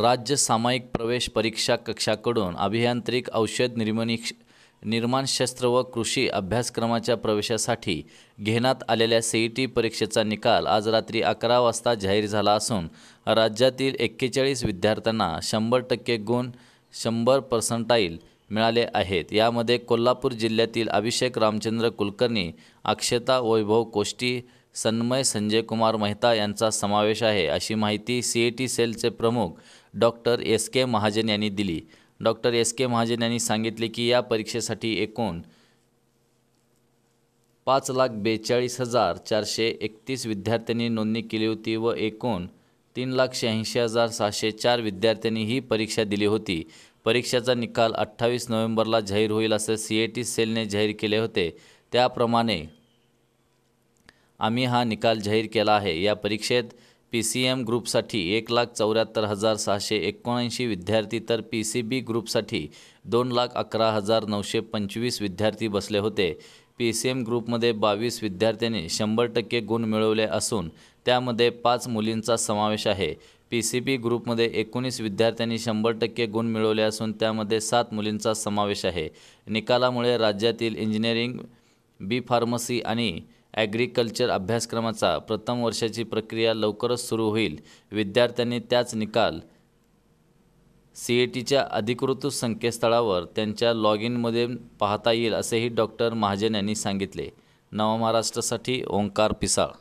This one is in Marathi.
राज्य सामायिक प्रवेश परीक्षा कक्षाकडून अभियांत्रिक औषध निर्माण निर्माणशास्त्र व कृषी अभ्यासक्रमाच्या प्रवेशासाठी घेण्यात आलेल्या ई टी परीक्षेचा निकाल आज रात्री अकरा वाजता जाहीर झाला असून राज्यातील एक्केचाळीस विद्यार्थ्यांना शंभर टक्के गुण शंभर पर्सेंटाईल मिळाले आहेत यामध्ये कोल्हापूर जिल्ह्यातील अभिषेक रामचंद्र कुलकर्णी अक्षता वैभव कोष्टी सन्मय संजय कुमार मेहता यांचा समावेश आहे अशी माहिती सी ई टी सेलचे प्रमुख डॉक्टर एस के महाजन यांनी दिली डॉक्टर एस के महाजन यांनी सांगितले की या परीक्षेसाठी एकूण पाच लाख बेचाळीस हजार चारशे एकतीस विद्यार्थ्यांनी नोंदणी केली होती व एकूण तीन लाख शहाऐंशी हजार सहाशे चार विद्यार्थ्यांनी ही परीक्षा दिली होती परीक्षेचा निकाल अठ्ठावीस नोव्हेंबरला जाहीर होईल असं सी ए टी सेलने जाहीर केले होते त्याप्रमाणे आम्ही हा निकाल जाहीर केला आहे या परीक्षेत पी सी एम ग्रुपसाठी एक लाख चौऱ्याहत्तर हजार सहाशे एकोणऐंशी विद्यार्थी तर पी सी बी ग्रुपसाठी दोन लाख अकरा हजार नऊशे पंचवीस विद्यार्थी बसले होते पी सी एम ग्रुपमध्ये बावीस विद्यार्थ्यांनी शंभर टक्के गुण मिळवले असून त्यामध्ये पाच मुलींचा समावेश आहे पी सी बी ग्रुपमध्ये एकोणीस विद्यार्थ्यांनी शंभर टक्के गुण मिळवले असून त्यामध्ये सात मुलींचा समावेश आहे निकालामुळे राज्यातील इंजिनिअरिंग बी फार्मसी आणि ॲग्रिकल्चर अभ्यासक्रमाचा प्रथम वर्षाची प्रक्रिया लवकरच सुरू होईल विद्यार्थ्यांनी त्याच निकाल सी ए टीच्या अधिकृत संकेतस्थळावर त्यांच्या लॉग इनमध्ये पाहता येईल असेही डॉक्टर महाजन यांनी सांगितले नवमहाराष्ट्रासाठी ओंकार पिसाळ